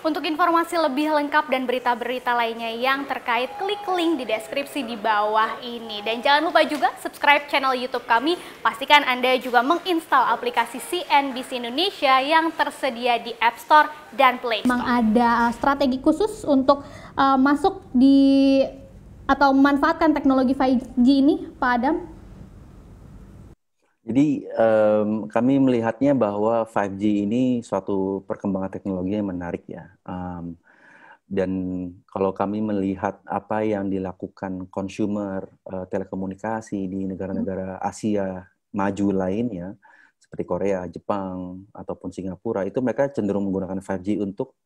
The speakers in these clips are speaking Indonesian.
Untuk informasi lebih lengkap dan berita-berita lainnya yang terkait, klik link di deskripsi di bawah ini. Dan jangan lupa juga subscribe channel YouTube kami. Pastikan Anda juga menginstal aplikasi CNBC Indonesia yang tersedia di App Store dan Play Store. Memang ada uh, strategi khusus untuk uh, masuk di atau memanfaatkan teknologi 5G ini, Pak Adam? Jadi um, kami melihatnya bahwa 5G ini suatu perkembangan teknologi yang menarik ya. Um, dan kalau kami melihat apa yang dilakukan consumer uh, telekomunikasi di hmm. negara-negara Asia maju lainnya, seperti Korea, Jepang ataupun Singapura, itu mereka cenderung menggunakan 5G untuk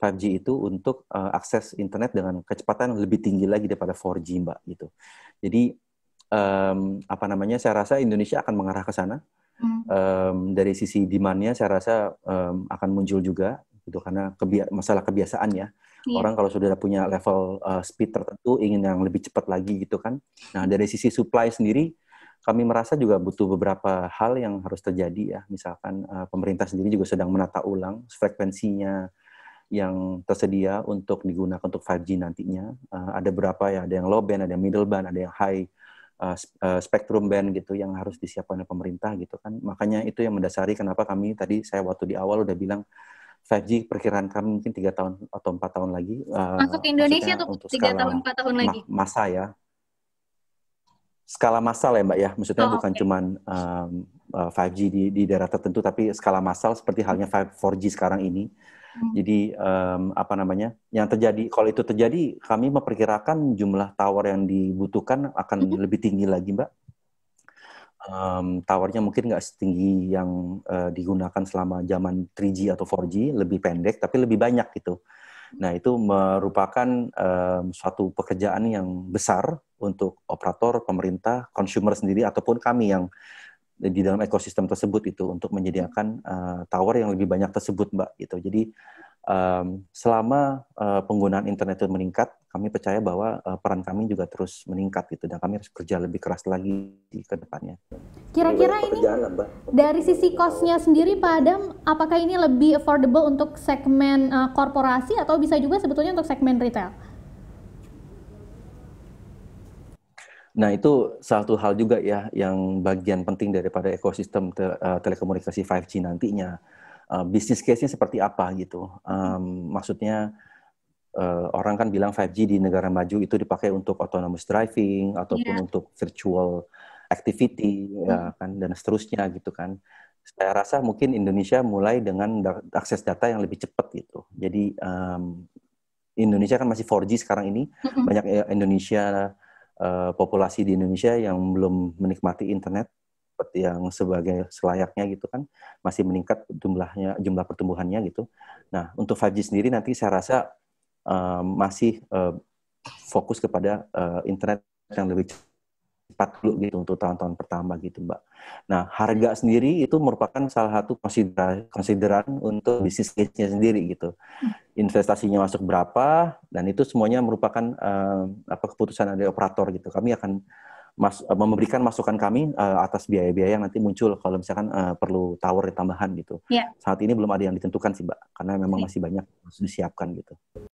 5G itu untuk uh, akses internet dengan kecepatan lebih tinggi lagi daripada 4G mbak gitu. Jadi um, apa namanya saya rasa Indonesia akan mengarah ke sana hmm. um, dari sisi demandnya saya rasa um, akan muncul juga gitu karena kebia masalah kebiasaan ya yeah. orang kalau sudah punya level uh, speed tertentu ingin yang lebih cepat lagi gitu kan nah dari sisi supply sendiri kami merasa juga butuh beberapa hal yang harus terjadi ya misalkan uh, pemerintah sendiri juga sedang menata ulang frekuensinya yang tersedia untuk digunakan untuk 5G nantinya uh, ada berapa ya ada yang low band ada yang middle band ada yang high Eh, eh, spektrum band gitu yang harus disiapkan oleh pemerintah gitu kan. Makanya itu yang mendasari kenapa kami tadi saya waktu di awal udah bilang 5G perkiraan kami mungkin tiga tahun atau empat tahun lagi. Eh, Masuk ke Indonesia tuh tiga tahun empat tahun lagi. masa ya. Skala massal ya Mbak ya, maksudnya oh, bukan okay. cuman um, 5G di, di daerah tertentu, tapi skala massal seperti halnya 5, 4G sekarang ini Hmm. Jadi um, apa namanya? Yang terjadi kalau itu terjadi kami memperkirakan jumlah tower yang dibutuhkan akan hmm. lebih tinggi lagi, Mbak. Um, tawarnya mungkin nggak setinggi yang uh, digunakan selama zaman 3G atau 4G, lebih pendek tapi lebih banyak gitu. Nah, itu merupakan um, suatu pekerjaan yang besar untuk operator, pemerintah, consumer sendiri ataupun kami yang di dalam ekosistem tersebut itu untuk menyediakan uh, eh, tower yang lebih banyak tersebut mbak gitu jadi um, selama uh, penggunaan internet itu meningkat kami percaya bahwa uh, peran kami juga terus meningkat gitu dan kami harus kerja lebih keras lagi di kedepannya kira-kira ini dari sisi costnya sendiri Pak Adam apakah ini lebih affordable untuk segmen uh, korporasi atau bisa juga sebetulnya untuk segmen retail Nah, itu satu hal juga ya yang bagian penting daripada ekosistem te eh, telekomunikasi 5G nantinya. Uh, eh, bisnis case-nya seperti apa gitu. Um, maksudnya uh, orang kan bilang 5G di negara maju itu dipakai untuk autonomous driving ataupun yeah. untuk virtual activity mm. ya kan dan seterusnya gitu kan. Saya rasa mungkin Indonesia mulai dengan da akses data yang lebih cepat gitu. Jadi um, Indonesia kan masih 4G sekarang ini. Mm -hmm. Banyak Indonesia Eh, populasi di Indonesia yang belum menikmati internet seperti yang sebagai selayaknya gitu kan masih meningkat jumlahnya jumlah pertumbuhannya gitu. Nah untuk 5G sendiri nanti saya rasa uh, masih uh, fokus kepada uh, internet yang lebih empat puluh gitu untuk tahun-tahun pertama gitu Mbak. Nah harga sendiri itu merupakan salah satu konsideran, untuk bisnis case-nya sendiri gitu. Investasinya masuk berapa dan itu semuanya merupakan uh, apa keputusan dari operator gitu. Kami akan mas, eh, memberikan masukan kami uh, atas biaya-biaya yang nanti muncul kalau misalkan uh, perlu tower tambahan gitu. Yeah. Saat ini belum ada yang ditentukan sih Mbak karena memang iya. masih banyak harus disiapkan gitu.